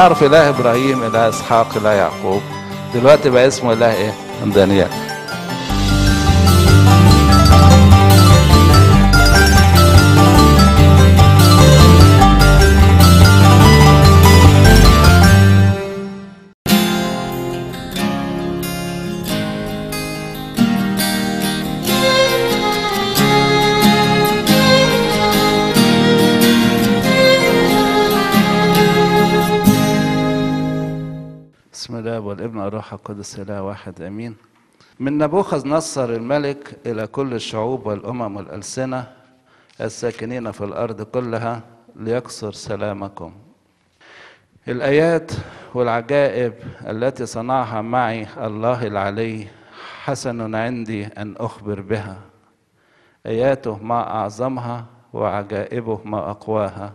نعرف إله إبراهيم إله إسحاق إله يعقوب دلوقتي بقى اسمه إله إيه؟ دانيال الروح القدس إله واحد أمين من نبوخذ نصر الملك إلى كل الشعوب والأمم والألسنة الساكنين في الأرض كلها ليكسر سلامكم الآيات والعجائب التي صنعها معي الله العلي حسن عندي أن أخبر بها آياته ما أعظمها وعجائبه ما أقواها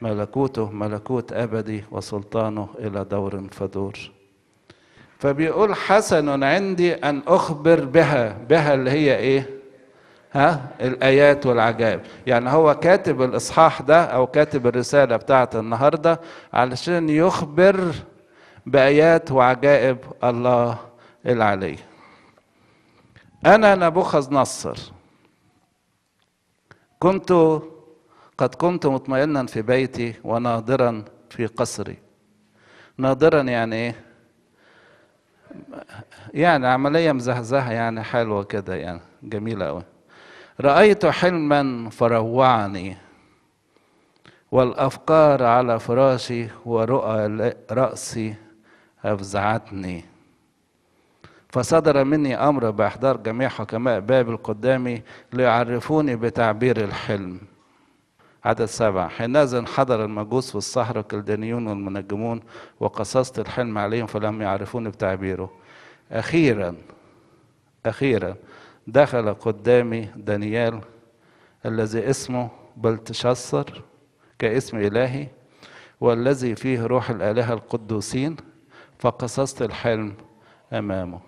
ملكوته ملكوت أبدي وسلطانه إلى دور فدور فبيقول حسن عندي أن أخبر بها بها اللي هي إيه ها الآيات والعجائب يعني هو كاتب الإصحاح ده أو كاتب الرسالة بتاعت النهاردة علشان يخبر بآيات وعجائب الله العلي أنا نبوخذ نصر كنت قد كنت مطمئنا في بيتي وناظرا في قصري ناظرا يعني ايه يعني عملية مزهزهة يعني حلوة كده يعني جميلة أوي رأيت حلما فروعني والأفكار على فراشي ورؤى رأسي أفزعتني فصدر مني أمر بإحضار جميع حكماء بابل قدامي ليعرفوني بتعبير الحلم عدد سبعة حينئذ حضر المجوس في الصحراء كالدانيون والمنجمون وقصصت الحلم عليهم فلم يعرفوني بتعبيره أخيرا أخيرا دخل قدامي دانيال الذي اسمه بلتشصر كاسم إلهي والذي فيه روح الآلهة القدوسين فقصصت الحلم أمامه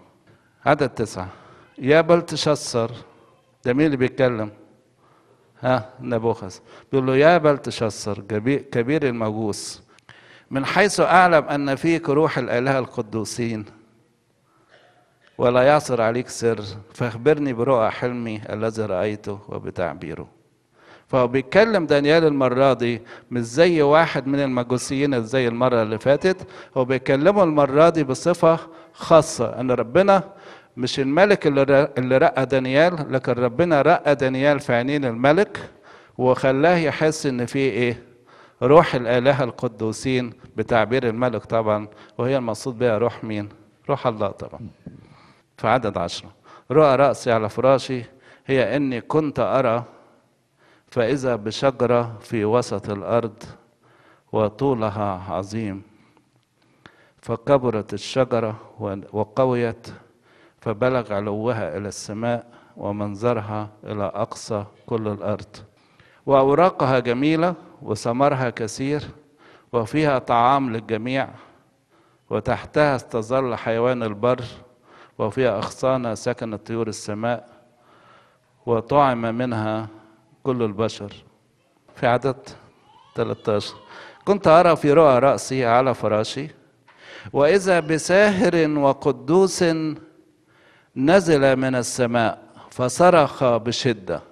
عدد تسعة يا بلتشصر ده مين اللي بيتكلم ها نبوخذ بيقول له يا بلتشصر كبير المجوس من حيث أعلم أن فيك روح الآلهة القدوسين ولا يعصر عليك سر فاخبرني برؤى حلمي الذي رأيته وبتعبيره فهو بيتكلم دانيال المرة دي مش زي واحد من المجوسيين زي المرة اللي فاتت هو بيكلمه المرة دي بصفة خاصة أن ربنا مش الملك اللي رقى دانيال لكن ربنا رقى دانيال في عينين الملك وخلاه يحس ان في ايه روح الآلهة القدوسين بتعبير الملك طبعا وهي المقصود بها روح مين روح الله طبعا في عدد عشرة رأى رأسي على فراشي هي أني كنت أرى فإذا بشجرة في وسط الأرض وطولها عظيم فكبرت الشجرة وقويت فبلغ علوها إلى السماء ومنظرها إلى أقصى كل الأرض وأوراقها جميلة وثمرها كثير وفيها طعام للجميع وتحتها استظل حيوان البر وفي أغصانها سكنت طيور السماء وطعم منها كل البشر في عدد 13 كنت أرى في رؤى رأسي على فراشي وإذا بساهر وقدوس نزل من السماء فصرخ بشدة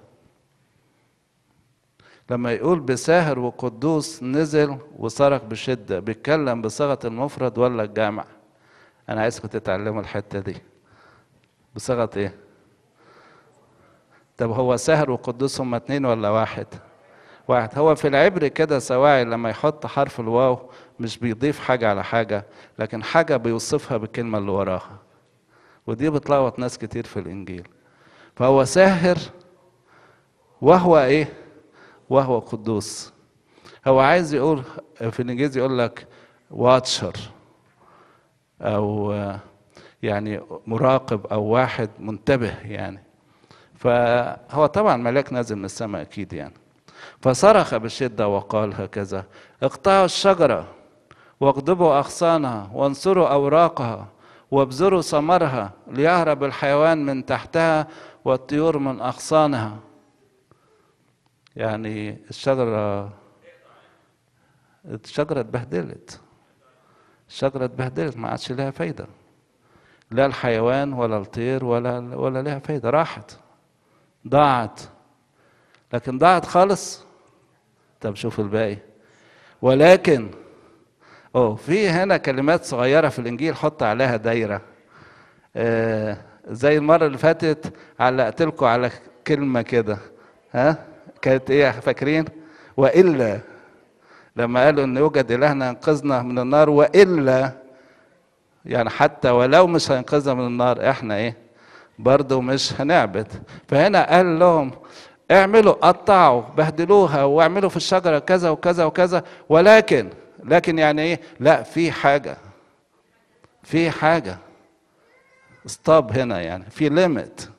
لما يقول بساهر وقدوس نزل وصرخ بشدة بيتكلم بصيغة المفرد ولا الجامع أنا عايزكم تتعلموا الحتة دي بصيغه إيه؟ طب هو سهر وقدوس هما اتنين ولا واحد؟ واحد هو في العبر كده سواعي لما يحط حرف الواو مش بيضيف حاجة على حاجة لكن حاجة بيوصفها بالكلمة اللي وراها ودي بتلخبط ناس كتير في الإنجيل فهو ساهر وهو إيه؟ وهو قدوس هو عايز يقول في الإنجليزي يقول لك واتشر أو يعني مراقب او واحد منتبه يعني فهو طبعا ملاك نازل من السماء اكيد يعني فصرخ بشده وقال هكذا اقطعوا الشجره واغضبوا اغصانها وانصروا اوراقها وابذروا ثمرها ليهرب الحيوان من تحتها والطيور من اغصانها يعني الشجره الشجره اتبهدلت الشجره اتبهدلت ما عادش لها فايده لا الحيوان ولا الطير ولا ولا لها فايده راحت ضاعت لكن ضاعت خالص طب شوف الباقي ولكن اه في هنا كلمات صغيره في الانجيل حط عليها دايره آه زي المره اللي فاتت علقت لكم على كلمه كده ها كانت ايه فاكرين والا لما قالوا ان يوجد الهنا ينقذنا من النار والا يعني حتى ولو مش هينقذنا من النار احنا ايه برضه مش هنعبد فهنا قال لهم اعملوا قطعوا بهدلوها واعملوا في الشجرة كذا وكذا وكذا ولكن لكن يعني ايه لا في حاجة في حاجة ستوب هنا يعني في ليميت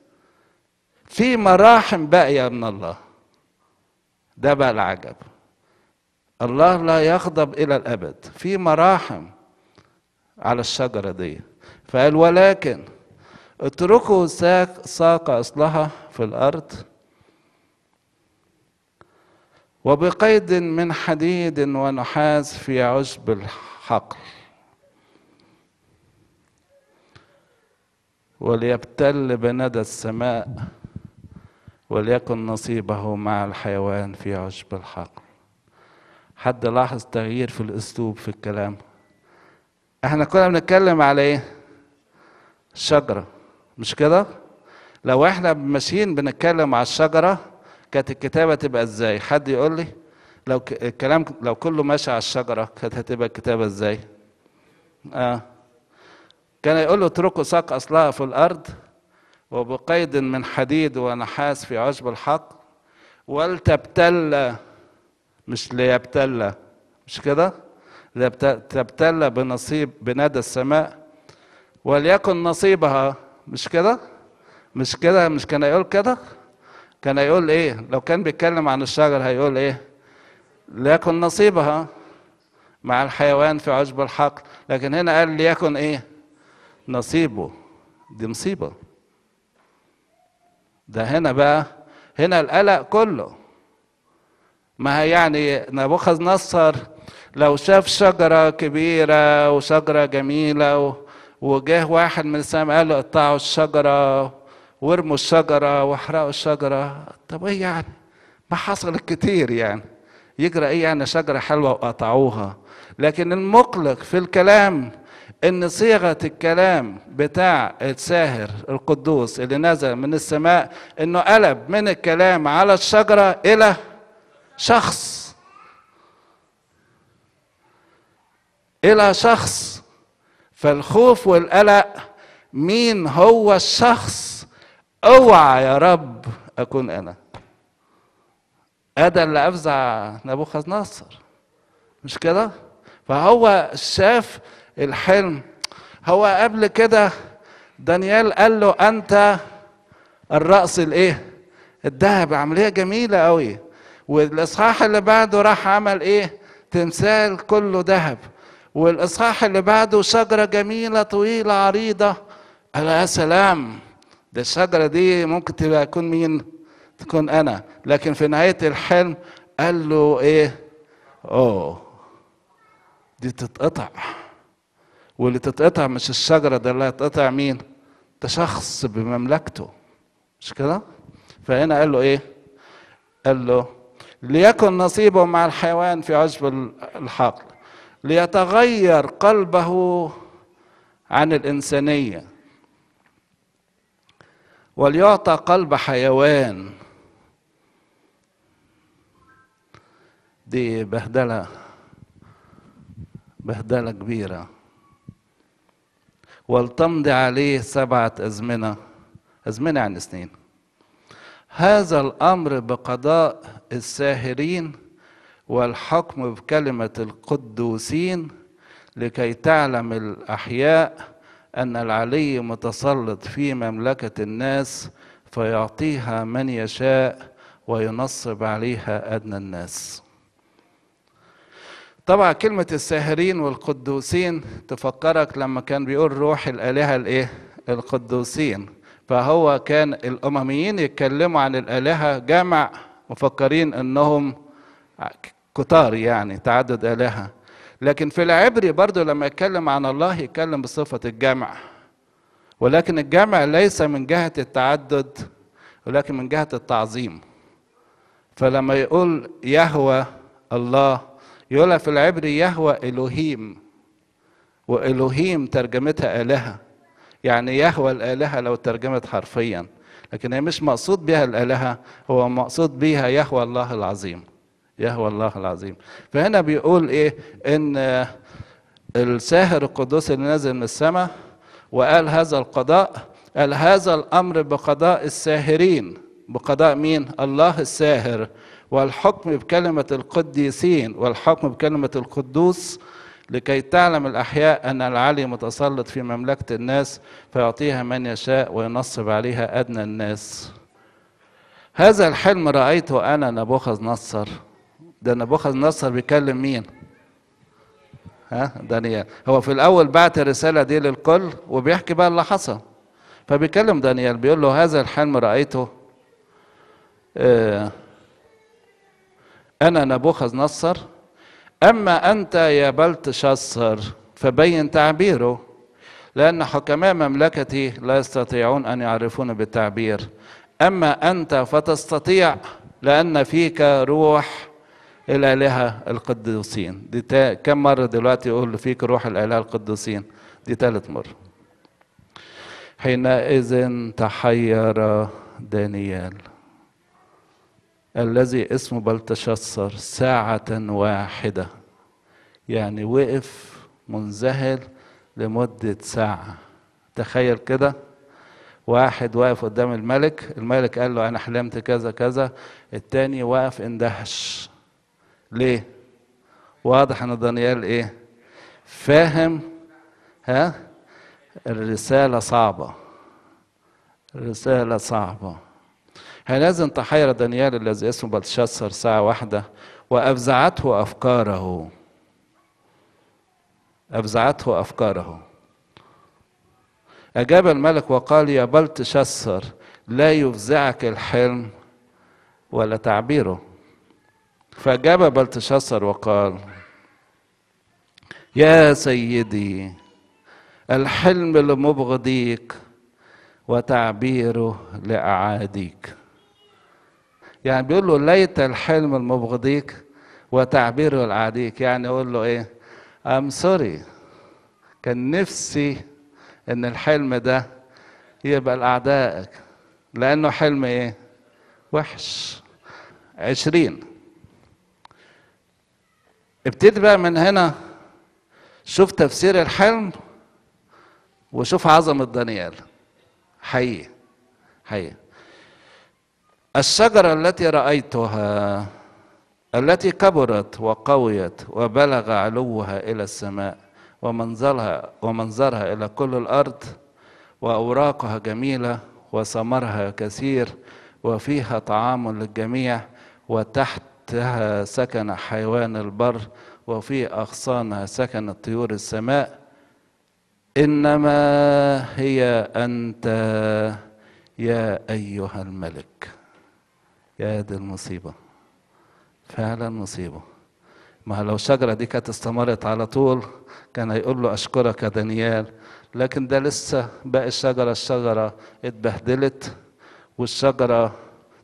في مراحم باقية من الله ده بقى العجب الله لا يغضب إلى الأبد في مراحم على الشجرة دي فقال ولكن اتركوا ساق, ساق أصلها في الأرض وبقيد من حديد ونحاس في عشب الحقل وليبتل بندى السماء وليكن نصيبه مع الحيوان في عشب الحقل حد لاحظ تغيير في الاسلوب في الكلام احنا كنا بنتكلم على ايه الشجره مش كده لو احنا ماشيين بنتكلم على الشجره كانت الكتابه تبقى ازاي حد يقول لي لو الكلام لو كله ماشي على الشجره كانت هتبقى الكتابه ازاي اه كان يقول له اتركوا ساق اصلها في الارض وبقيد من حديد ونحاس في عشب الحق ولتبتل مش ليبتل مش كده تبتلى بنصيب بندى السماء وليكن نصيبها مش كده مش كده مش كان هيقول كده كان هيقول ايه لو كان بيتكلم عن الشجر هيقول ايه ليكن نصيبها مع الحيوان في عشب الحقل لكن هنا قال ليكن ايه نصيبه دي مصيبه ده هنا بقى هنا القلق كله ما هي يعني نبوخذ نصر لو شاف شجرة كبيرة وشجرة جميلة وجاه واحد من السماء قال له اقطعوا الشجرة وارموا الشجرة واحرقوا الشجرة طب ايه يعني ما حصل كتير يعني يجرى ايه يعني شجرة حلوة وقطعوها لكن المقلق في الكلام ان صيغه الكلام بتاع الساهر القدوس اللي نزل من السماء انه قلب من الكلام على الشجره الى شخص الى شخص فالخوف والقلق مين هو الشخص اوعى يا رب اكون انا هذا اللي افزع نبوخذ نصر مش كده فهو شاف الحلم هو قبل كده دانيال قال له انت الراس الايه الذهب عمليه جميله قوي والاصحاح اللي بعده راح عمل ايه تمثال كله ذهب والاصحاح اللي بعده شجره جميله طويله عريضه قال يا سلام ده الشجره دي ممكن تبقى تكون مين تكون انا لكن في نهايه الحلم قال له ايه اوه دي تتقطع واللي تتقطع مش الشجره ده اللي هيتقطع مين ده شخص بمملكته مش كده فهنا قال له ايه قال له ليكن نصيبه مع الحيوان في عشب الحقل ليتغير قلبه عن الانسانيه وليعطى قلب حيوان دي بهدله بهدله كبيره ولتمضي عليه سبعه ازمنه ازمنه عن يعني سنين هذا الامر بقضاء الساهرين والحكم بكلمة القدوسين لكي تعلم الأحياء أن العلي متسلط في مملكة الناس فيعطيها من يشاء وينصب عليها أدنى الناس طبعا كلمة الساهرين والقدوسين تفكرك لما كان بيقول روح الآلهة الإيه؟ القدوسين فهو كان الأمميين يتكلموا عن الآلهة جمع مفكرين أنهم كتار يعني تعدد آلهة لكن في العبري برضو لما يتكلم عن الله يتكلم بصفة الجمع ولكن الجمع ليس من جهة التعدد ولكن من جهة التعظيم فلما يقول يهوى الله يقولها في العبري يهوى إلهيم وإلهيم ترجمتها آلهة يعني يهوى الآلهة لو ترجمت حرفيا لكن هي مش مقصود بها الآلهة هو مقصود بها يهوى الله العظيم يهوى الله العظيم فهنا بيقول ايه ان آه، الساهر القدوس اللي نازل من السماء وقال هذا القضاء قال هذا الامر بقضاء الساهرين بقضاء مين الله الساهر والحكم بكلمه القديسين والحكم بكلمه القدوس لكي تعلم الأحياء أن العلي متسلط في مملكة الناس فيعطيها من يشاء وينصب عليها أدنى الناس هذا الحلم رأيته أنا نبوخذ نصر ده نبوخذ النصر بيكلم مين ها دانيال هو في الاول بعت الرساله دي للكل وبيحكي بقى اللي حصل فبيكلم دانيال بيقول له هذا الحلم رايته آه، انا نبوخذ نصر اما انت يا بلت شصر فبين تعبيره لأن حكماء مملكتي لا يستطيعون أن يعرفون بالتعبير أما أنت فتستطيع لأن فيك روح الالهه القديسين دي تا... كم مره دلوقتي يقول فيك روح الالهه القديسين دي ثالث مره حينئذ تحير دانيال الذي اسمه بلتشصر ساعة واحدة يعني وقف منذهل لمدة ساعة تخيل كده واحد واقف قدام الملك الملك قال له أنا حلمت كذا كذا التاني واقف اندهش ليه واضح ان دانيال ايه فاهم ها الرساله صعبه الرساله صعبه لازم تحير دانيال الذي اسمه بلشسر ساعه واحده وافزعته افكاره افزعته افكاره اجاب الملك وقال يا بلتشسر لا يفزعك الحلم ولا تعبيره فأجاب بلتشاصر وقال يا سيدي الحلم لمبغضيك وتعبيره لأعاديك يعني بيقول له ليت الحلم لمبغضيك وتعبيره لأعاديك يعني يقول له إيه أم سوري كان نفسي إن الحلم ده يبقى لأعدائك لأنه حلم إيه وحش عشرين ابتدي بقى من هنا شوف تفسير الحلم وشوف عظمة دانيال حقيقي حقيقي الشجرة التي رأيتها التي كبرت وقويت وبلغ علوها إلى السماء ومنظرها ومنظرها إلى كل الأرض وأوراقها جميلة وثمرها كثير وفيها طعام للجميع وتحت تحتها سكن حيوان البر وفي أغصانها سكنت طيور السماء إنما هي أنت يا أيها الملك يا دي المصيبة فعلا مصيبة ما لو الشجرة دي كانت استمرت على طول كان هيقول له أشكرك يا دانيال لكن ده لسه باقي الشجرة الشجرة اتبهدلت والشجرة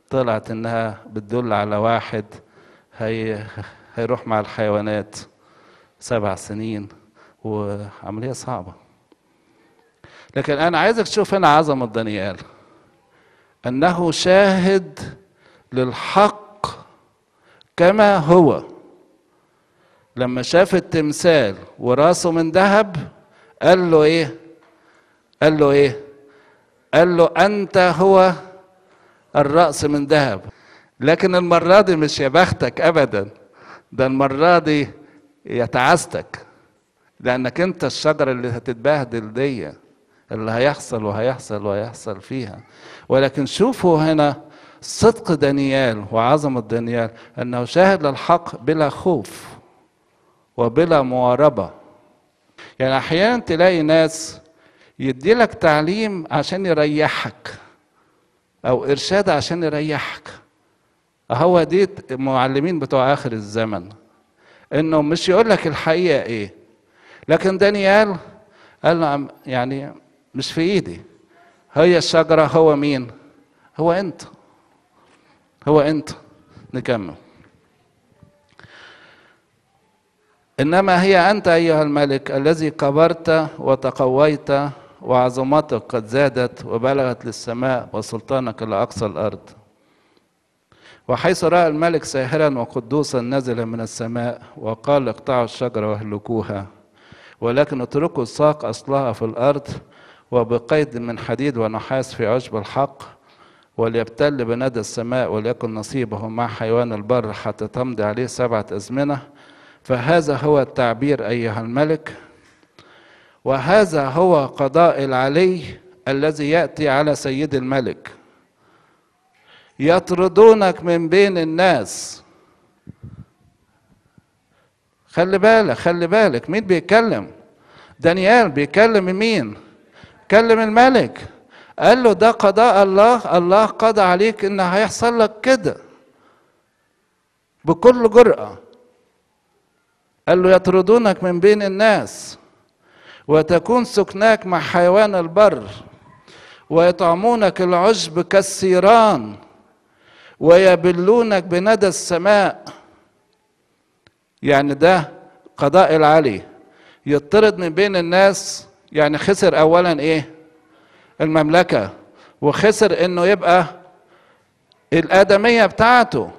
طلعت إنها بتدل على واحد هي هيروح مع الحيوانات سبع سنين وعملية صعبة لكن أنا عايزك تشوف هنا عظمة دانيال أنه شاهد للحق كما هو لما شاف التمثال وراسه من ذهب قال له ايه قال له ايه قال له انت هو الراس من ذهب لكن المرة دي مش يا بختك أبدا ده المرة دي يا تعاستك لأنك أنت الشجرة اللي هتتبهدل دي اللي هيحصل وهيحصل وهيحصل فيها ولكن شوفوا هنا صدق دانيال وعظمة دانيال أنه شاهد للحق بلا خوف وبلا مواربة يعني أحيانا تلاقي ناس يديلك تعليم عشان يريحك أو إرشاد عشان يريحك هو دي المعلمين بتوع اخر الزمن انه مش يقول لك الحقيقه ايه لكن دانيال قال له يعني مش في ايدي هي الشجره هو مين هو انت هو انت نكمل انما هي انت ايها الملك الذي كبرت وتقويت وعظمتك قد زادت وبلغت للسماء وسلطانك الى اقصى الارض وحيث رأى الملك ساهرا وقدوسا نزلا من السماء وقال اقطعوا الشجرة واهلكوها ولكن اتركوا الساق أصلها في الأرض وبقيد من حديد ونحاس في عشب الحق وليبتل بندى السماء وليكن نصيبه مع حيوان البر حتى تمضي عليه سبعة أزمنة فهذا هو التعبير أيها الملك وهذا هو قضاء العلي الذي يأتي على سيد الملك يطردونك من بين الناس خلي بالك خلي بالك مين بيتكلم دانيال بيكلم مين كلم الملك قال له ده قضاء الله الله قضى عليك ان هيحصل لك كده بكل جرأة قال له يطردونك من بين الناس وتكون سكناك مع حيوان البر ويطعمونك العشب كالسيران ويبلونك بندى السماء يعني ده قضاء العلي يطرد من بين الناس يعني خسر اولا ايه المملكه وخسر انه يبقى الادميه بتاعته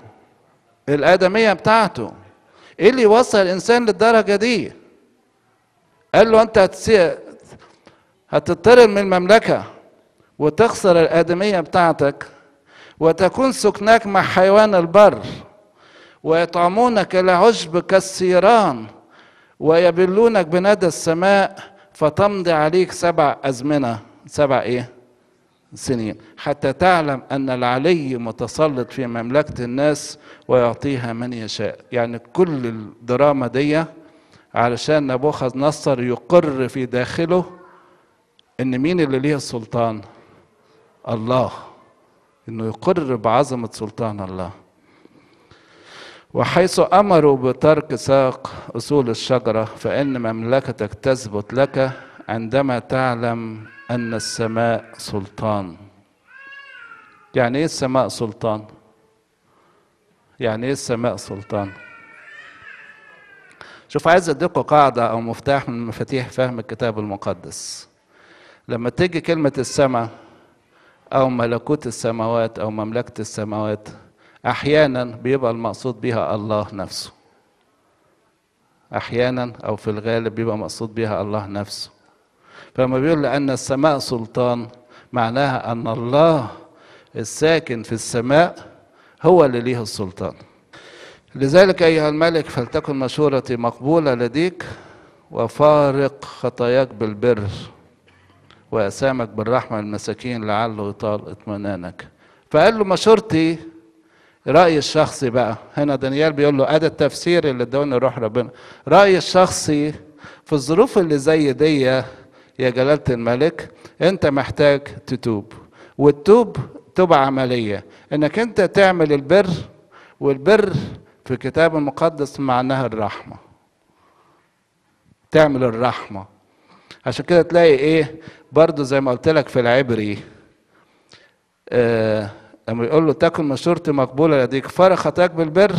الادميه بتاعته ايه اللي يوصل الانسان للدرجه دي قال له انت هتطرد من المملكه وتخسر الادميه بتاعتك وتكون سكناك مع حيوان البر ويطعمونك العشب كالسيران ويبلونك بندى السماء فتمضي عليك سبع أزمنة سبع إيه؟ سنين حتى تعلم أن العلي متسلط في مملكة الناس ويعطيها من يشاء يعني كل الدراما دي علشان نبوخذ نصر يقر في داخله ان مين اللي ليه السلطان الله انه يقر بعظمه سلطان الله وحيث امروا بترك ساق اصول الشجره فان مملكتك تثبت لك عندما تعلم ان السماء سلطان يعني ايه السماء سلطان يعني ايه السماء سلطان شوف عايز اديكم قاعده او مفتاح من مفاتيح فهم الكتاب المقدس لما تيجي كلمه السماء أو ملكوت السماوات أو مملكة السماوات أحيانا بيبقى المقصود بها الله نفسه أحيانا أو في الغالب بيبقى مقصود بها الله نفسه فما بيقول لأن السماء سلطان معناها أن الله الساكن في السماء هو اللي ليه السلطان لذلك أيها الملك فلتكن مشورتي مقبولة لديك وفارق خطاياك بالبر وأسامك بالرحمة المساكين لعله يطال اطمئنانك فقال له مشورتي رأيي الشخصي بقى هنا دانيال بيقول له أدا التفسير اللي ادوني روح ربنا رأيي الشخصي في الظروف اللي زي دي يا جلالة الملك أنت محتاج تتوب والتوب توبة عملية إنك أنت تعمل البر والبر في الكتاب المقدس معناها الرحمة تعمل الرحمة عشان كده تلاقي ايه برضو زي ما قلت لك في العبري آه لما يقول له تكن مشورتي مقبوله لديك فرختك بالبر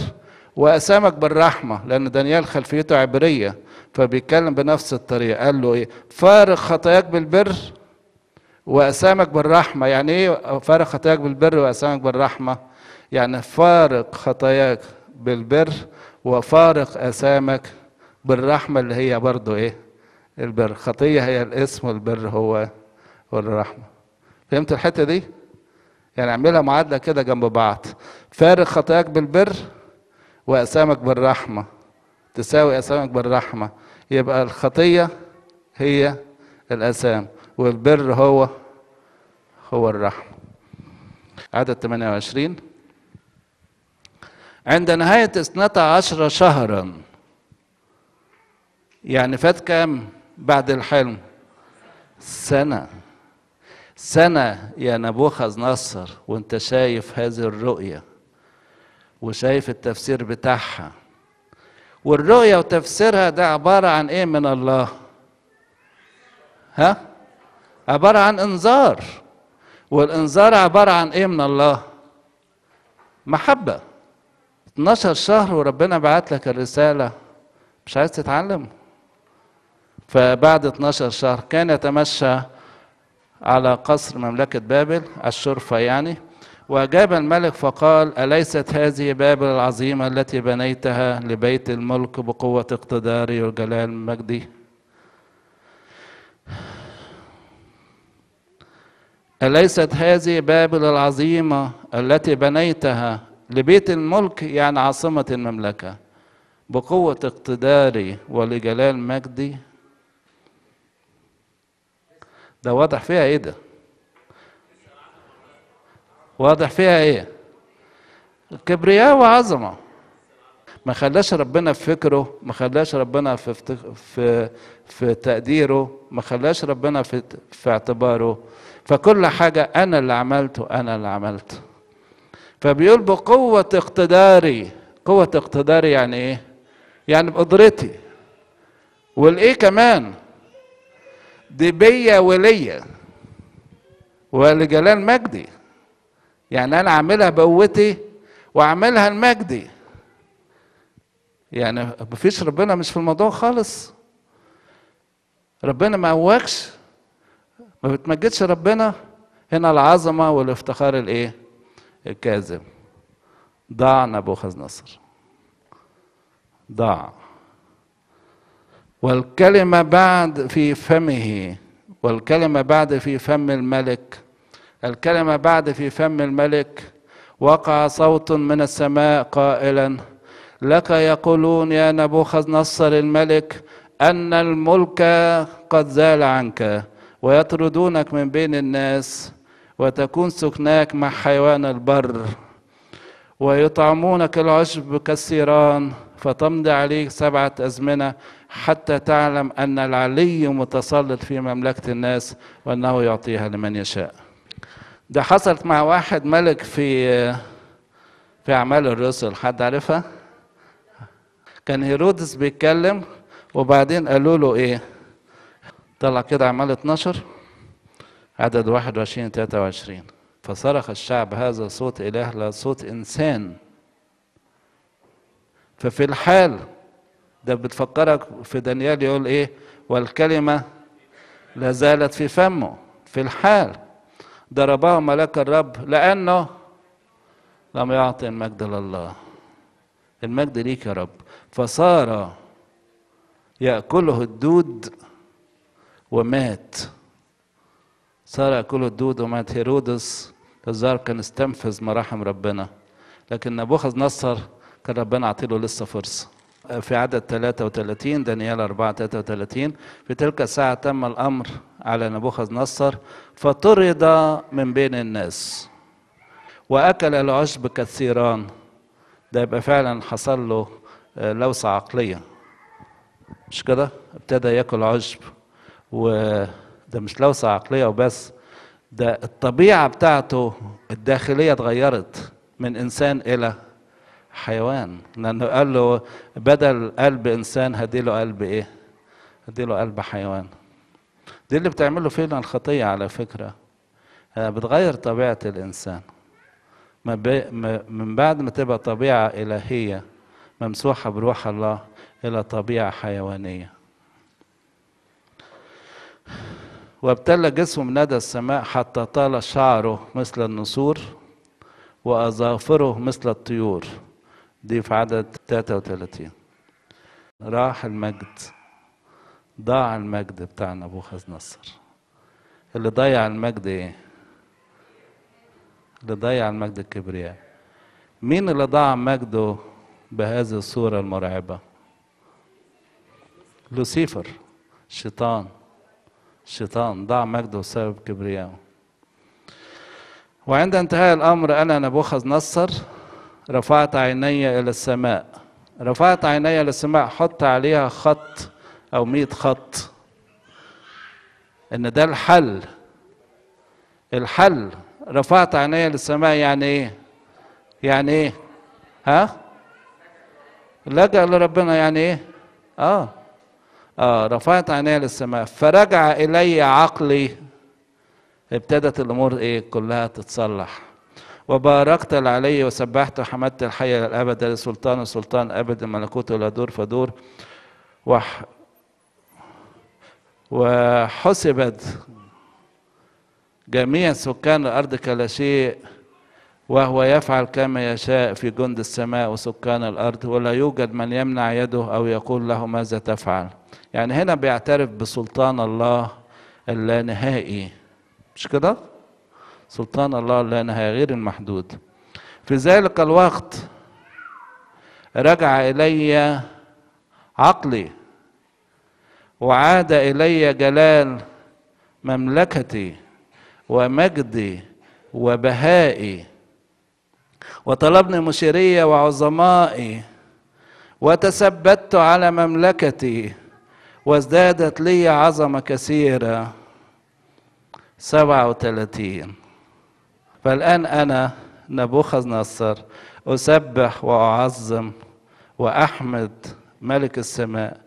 واسامك بالرحمه لان دانيال خلفيته عبريه فبيتكلم بنفس الطريقه قال له ايه فارق خطاياك بالبر واسامك بالرحمه يعني ايه فارق خطاياك بالبر واسامك بالرحمه يعني فارق خطاياك بالبر وفارق اسامك بالرحمه اللي هي برضه ايه البر خطية هي الاسم والبر هو والرحمة فهمت الحتة دي؟ يعني اعملها معادلة كده جنب بعض فارق خطاياك بالبر وأسامك بالرحمة تساوي أسامك بالرحمة يبقى الخطية هي الأسام والبر هو هو الرحمة عدد 28 عند نهاية 12 شهرا يعني فات كام؟ بعد الحلم سنة سنة يا نبوخذ نصر وانت شايف هذه الرؤية وشايف التفسير بتاعها والرؤية وتفسيرها ده عبارة عن ايه من الله ها عبارة عن انذار والانذار عبارة عن ايه من الله محبة 12 شهر وربنا بعت لك الرسالة مش عايز تتعلم فبعد 12 شهر كان يتمشى على قصر مملكة بابل الشرفة يعني وأجاب الملك فقال أليست هذه بابل العظيمة التي بنيتها لبيت الملك بقوة اقتداري وجلال مجدي أليست هذه بابل العظيمة التي بنيتها لبيت الملك يعني عاصمة المملكة بقوة اقتداري ولجلال مجدي ده واضح فيها ايه ده واضح فيها ايه كبرياء وعظمه ما خلاش ربنا في فكره ما خلاش ربنا في في في تقديره ما خلاش ربنا في في اعتباره فكل حاجه انا اللي عملته انا اللي عملته فبيقول بقوه اقتداري قوه اقتداري يعني ايه يعني بقدرتي والايه كمان دي بيا وليا ولجلال مجدي يعني انا اعملها بقوتي واعملها لمجدي يعني مفيش ربنا مش في الموضوع خالص ربنا ما قواكش ما بتمجدش ربنا هنا العظمه والافتخار الايه الكاذب ضاع نبوخذ نصر ضاع والكلمة بعد في فمه والكلمة بعد في فم الملك الكلمة بعد في فم الملك وقع صوت من السماء قائلا لك يقولون يا نبوخذ نصر الملك أن الملك قد زال عنك ويطردونك من بين الناس وتكون سكناك مع حيوان البر ويطعمونك العشب كالسيران فتمضي عليك سبعة أزمنة حتى تعلم أن العلي متسلط في مملكة الناس وأنه يعطيها لمن يشاء ده حصلت مع واحد ملك في في أعمال الرسل حد عارفها؟ كان هيرودس بيتكلم وبعدين قالوا له إيه؟ طلع كده أعمال 12 عدد 21 23 فصرخ الشعب هذا صوت إله لا صوت إنسان ففي الحال ده بتفكرك في دانيال يقول ايه والكلمة لا زالت في فمه في الحال ضربه ملاك الرب لأنه لم يعطي المجد لله المجد ليك يا رب فصار يأكله الدود ومات صار يأكله الدود ومات هيرودس الزار كان استنفذ مراحم ربنا لكن نبوخذ نصر كان ربنا عطيله لسه فرصة في عدد 33 دانيال 4 33 في تلك الساعة تم الأمر على نبوخذ نصر فطرد من بين الناس وأكل العشب كثيران ده يبقى فعلا حصل له آه، لوسعة عقلية مش كده ابتدى ياكل عشب وده مش لوسعة عقلية وبس ده الطبيعة بتاعته الداخلية اتغيرت من إنسان إلى حيوان لانه قال له بدل قلب انسان هدي له قلب ايه هدي له قلب حيوان دي اللي بتعمله فينا الخطيه على فكره آه، بتغير طبيعه الانسان من بعد ما تبقى طبيعه الهيه ممسوحه بروح الله الى طبيعه حيوانيه وابتل جسم ندى السماء حتى طال شعره مثل النسور وأظافره مثل الطيور دي في عدد 33 راح المجد ضاع المجد بتاع نبوخذ نصر اللي ضيع المجد ايه اللي ضيع المجد الكبرياء مين اللي ضاع مجده بهذه الصورة المرعبة لوسيفر شيطان شيطان ضاع مجده بسبب كبريائه وعند انتهاء الأمر أنا نبوخذ نصر رفعت عيني إلى السماء رفعت عيني إلى السماء حط عليها خط أو مية خط إن ده الحل الحل رفعت عيني للسماء يعني إيه؟ يعني إيه؟ ها؟ لجأ لربنا يعني إيه؟ آه آه رفعت عيني للسماء فرجع إلي عقلي ابتدت الأمور إيه؟ كلها تتصلح وباركت العلي وسبحت وحمدت الحي الابد لسلطان السلطان أبد الملكوت لا دور فدور وح وحسبت جميع سكان الأرض كلا شيء وهو يفعل كما يشاء في جند السماء وسكان الأرض ولا يوجد من يمنع يده أو يقول له ماذا تفعل يعني هنا بيعترف بسلطان الله اللانهائي مش كده؟ سلطان الله لا نهاية غير المحدود في ذلك الوقت رجع إلي عقلي وعاد إلي جلال مملكتي ومجدي وبهائي وطلبني مشيرية وعظمائي وتثبت على مملكتي وازدادت لي عظمة كثيرة سبعة وثلاثين فالآن أنا نبوخذ نصر أسبح وأعظم وأحمد ملك السماء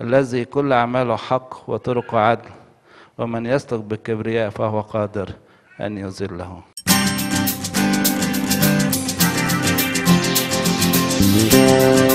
الذي كل أعماله حق وطرقه عدل ومن يسلك بالكبرياء فهو قادر أن يذله thank you